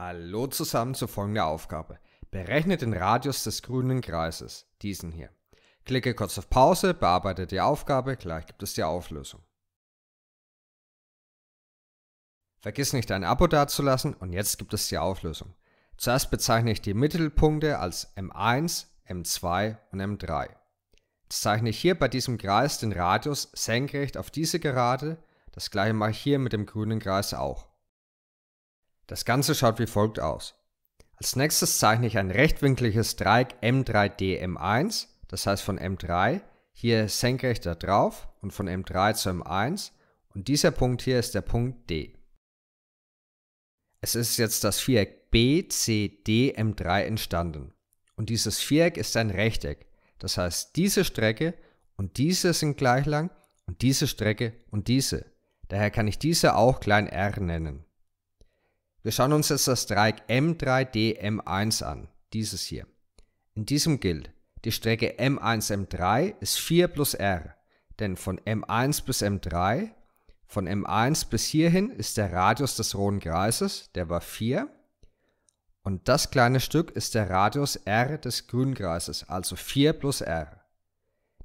Hallo zusammen zu folgender Aufgabe. Berechne den Radius des grünen Kreises, diesen hier. Klicke kurz auf Pause, bearbeite die Aufgabe, gleich gibt es die Auflösung. Vergiss nicht ein Abo dazulassen und jetzt gibt es die Auflösung. Zuerst bezeichne ich die Mittelpunkte als M1, M2 und M3. Jetzt zeichne ich hier bei diesem Kreis den Radius senkrecht auf diese Gerade, das gleiche mache ich hier mit dem grünen Kreis auch. Das Ganze schaut wie folgt aus. Als nächstes zeichne ich ein rechtwinkliges Dreieck m 3 dm 1 das heißt von M3 hier senkrecht da drauf und von M3 zu M1 und dieser Punkt hier ist der Punkt D. Es ist jetzt das Viereck BCD M3 entstanden und dieses Viereck ist ein Rechteck. Das heißt, diese Strecke und diese sind gleich lang und diese Strecke und diese. Daher kann ich diese auch klein r nennen. Wir schauen uns jetzt das Dreieck M3D M1 an, dieses hier. In diesem gilt, die Strecke M1 M3 ist 4 plus R, denn von M1 bis M3, von M1 bis hierhin ist der Radius des roten Kreises, der war 4, und das kleine Stück ist der Radius R des grünen Kreises, also 4 plus R.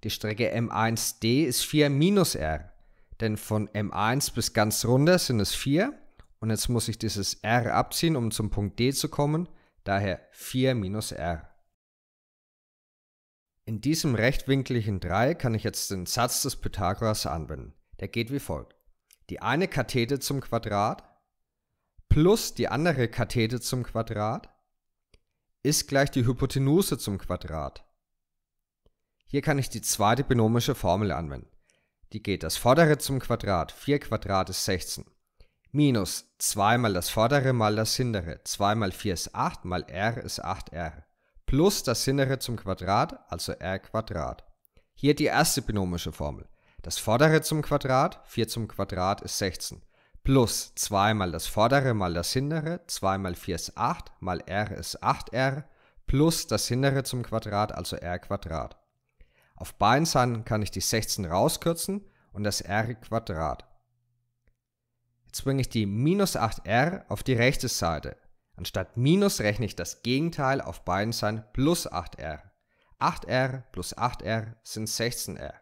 Die Strecke M1D ist 4 minus R, denn von M1 bis ganz runter sind es 4 und jetzt muss ich dieses r abziehen, um zum Punkt D zu kommen. Daher 4 minus r. In diesem rechtwinkligen Dreieck kann ich jetzt den Satz des Pythagoras anwenden. Der geht wie folgt. Die eine Kathete zum Quadrat plus die andere Kathete zum Quadrat ist gleich die Hypotenuse zum Quadrat. Hier kann ich die zweite binomische Formel anwenden. Die geht das vordere zum Quadrat. 4 Quadrat ist 16 minus 2 mal das vordere mal das hintere. 2 mal 4 ist 8 mal r ist 8r. Plus das hintere zum Quadrat, also r Quadrat. Hier die erste binomische Formel. Das vordere zum Quadrat, 4 zum Quadrat ist 16. Plus 2 mal das vordere mal das hintere, 2 mal 4 ist 8 mal r ist 8r. Plus das hintere zum Quadrat, also r Quadrat. Auf beiden Seiten kann ich die 16 rauskürzen und das r Quadrat zwinge ich die minus 8r auf die rechte Seite. Anstatt minus rechne ich das Gegenteil auf beiden Seiten plus 8r. 8r plus 8r sind 16r.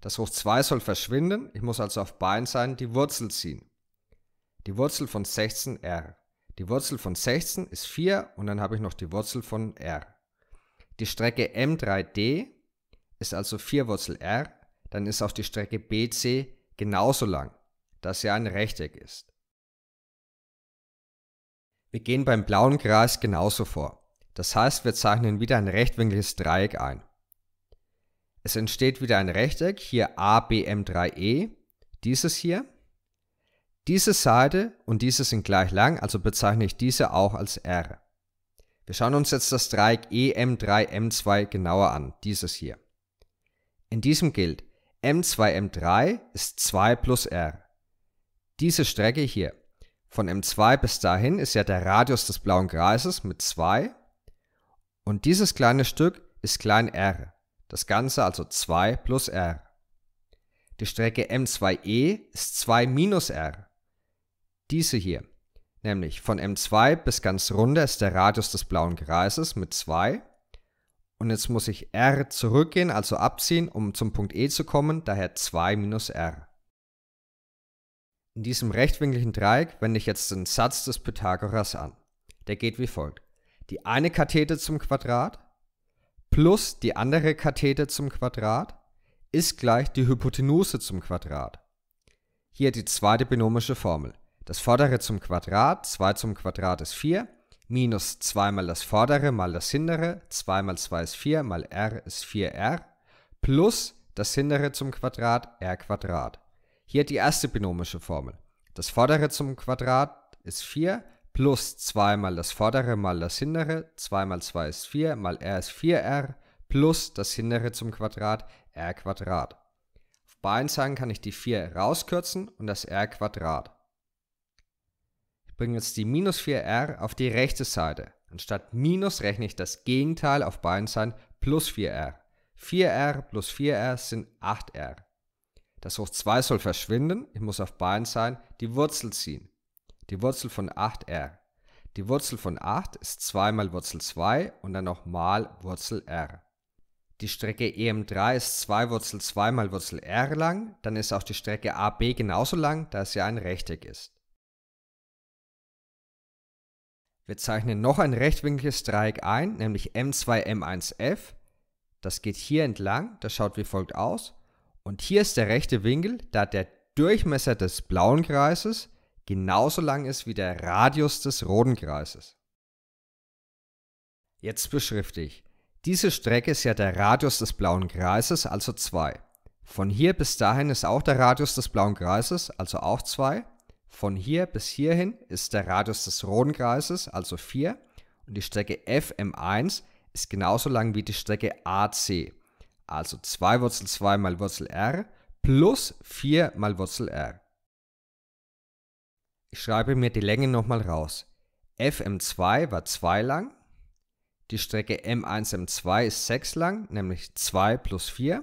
Das hoch 2 soll verschwinden, ich muss also auf beiden Seiten die Wurzel ziehen. Die Wurzel von 16r. Die Wurzel von 16 ist 4 und dann habe ich noch die Wurzel von r. Die Strecke m3d ist also 4 Wurzel r, dann ist auch die Strecke bc genauso lang das ja ein Rechteck ist. Wir gehen beim blauen Kreis genauso vor. Das heißt, wir zeichnen wieder ein rechtwinkliges Dreieck ein. Es entsteht wieder ein Rechteck, hier ABM3E, dieses hier. Diese Seite und diese sind gleich lang, also bezeichne ich diese auch als R. Wir schauen uns jetzt das Dreieck EM3M2 genauer an, dieses hier. In diesem gilt, M2M3 ist 2 plus R. Diese Strecke hier von M2 bis dahin ist ja der Radius des blauen Kreises mit 2 und dieses kleine Stück ist klein r. Das Ganze also 2 plus r. Die Strecke M2e ist 2 minus r. Diese hier, nämlich von M2 bis ganz runter ist der Radius des blauen Kreises mit 2 und jetzt muss ich r zurückgehen, also abziehen, um zum Punkt e zu kommen, daher 2 minus r in diesem rechtwinkligen Dreieck wende ich jetzt den Satz des Pythagoras an. Der geht wie folgt. Die eine Kathete zum Quadrat plus die andere Kathete zum Quadrat ist gleich die Hypotenuse zum Quadrat. Hier die zweite binomische Formel. Das vordere zum Quadrat, 2 zum Quadrat ist 4, minus 2 mal das vordere mal das hintere, 2 mal 2 ist 4 mal r ist 4r, plus das hintere zum Quadrat r Quadrat. Hier die erste binomische Formel. Das vordere zum Quadrat ist 4 plus 2 mal das vordere mal das hintere. 2 mal 2 ist 4 mal r ist 4r plus das hintere zum Quadrat r Quadrat. Auf beiden Seiten kann ich die 4 rauskürzen und das r Quadrat. Ich bringe jetzt die minus 4r auf die rechte Seite. Anstatt minus rechne ich das Gegenteil auf beiden Seiten plus 4r. 4r plus 4r sind 8r. Das hoch 2 soll verschwinden, ich muss auf beiden sein, die Wurzel ziehen. Die Wurzel von 8r. Die Wurzel von 8 ist 2 mal Wurzel 2 und dann noch mal Wurzel r. Die Strecke EM3 ist 2 Wurzel 2 mal Wurzel r lang, dann ist auch die Strecke AB genauso lang, da es ja ein Rechteck ist. Wir zeichnen noch ein rechtwinkliges Dreieck ein, nämlich M2M1F. Das geht hier entlang, das schaut wie folgt aus. Und hier ist der rechte Winkel, da der Durchmesser des blauen Kreises genauso lang ist wie der Radius des roten Kreises. Jetzt beschrifte ich. Diese Strecke ist ja der Radius des blauen Kreises, also 2. Von hier bis dahin ist auch der Radius des blauen Kreises, also auch 2. Von hier bis hierhin ist der Radius des roten Kreises, also 4. Und die Strecke FM1 ist genauso lang wie die Strecke AC. Also 2 Wurzel 2 mal Wurzel r plus 4 mal Wurzel r. Ich schreibe mir die Länge nochmal raus. fm2 war 2 lang. Die Strecke m1m2 ist 6 lang, nämlich 2 plus 4.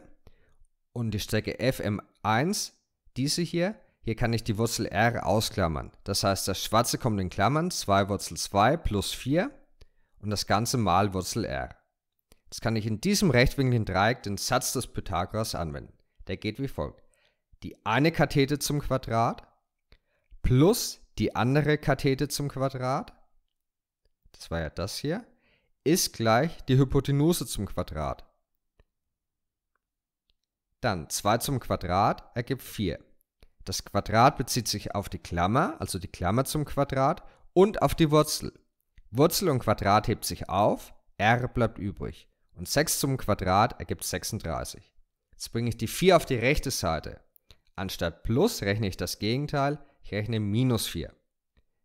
Und die Strecke fm1, diese hier, hier kann ich die Wurzel r ausklammern. Das heißt, das Schwarze kommt in Klammern 2 Wurzel 2 plus 4 und das Ganze mal Wurzel r. Jetzt kann ich in diesem rechtwinkligen Dreieck den Satz des Pythagoras anwenden. Der geht wie folgt. Die eine Kathete zum Quadrat plus die andere Kathete zum Quadrat, das war ja das hier, ist gleich die Hypotenuse zum Quadrat. Dann 2 zum Quadrat ergibt 4. Das Quadrat bezieht sich auf die Klammer, also die Klammer zum Quadrat, und auf die Wurzel. Wurzel und Quadrat hebt sich auf, r bleibt übrig. Und 6 zum Quadrat ergibt 36. Jetzt bringe ich die 4 auf die rechte Seite. Anstatt plus rechne ich das Gegenteil, ich rechne minus 4.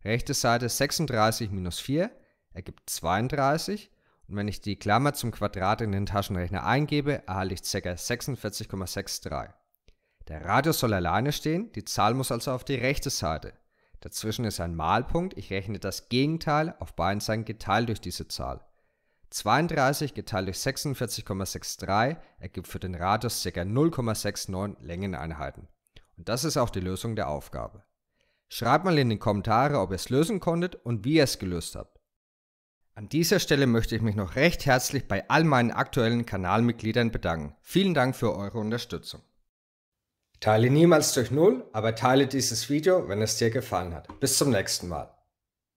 Rechte Seite 36 minus 4 ergibt 32. Und wenn ich die Klammer zum Quadrat in den Taschenrechner eingebe, erhalte ich ca. 46,63. Der Radius soll alleine stehen, die Zahl muss also auf die rechte Seite. Dazwischen ist ein Malpunkt, ich rechne das Gegenteil auf beiden Seiten geteilt durch diese Zahl. 32 geteilt durch 46,63 ergibt für den Radius ca. 0,69 Längeneinheiten. Und das ist auch die Lösung der Aufgabe. Schreibt mal in die Kommentare, ob ihr es lösen konntet und wie ihr es gelöst habt. An dieser Stelle möchte ich mich noch recht herzlich bei all meinen aktuellen Kanalmitgliedern bedanken. Vielen Dank für eure Unterstützung. Teile niemals durch Null, aber teile dieses Video, wenn es dir gefallen hat. Bis zum nächsten Mal.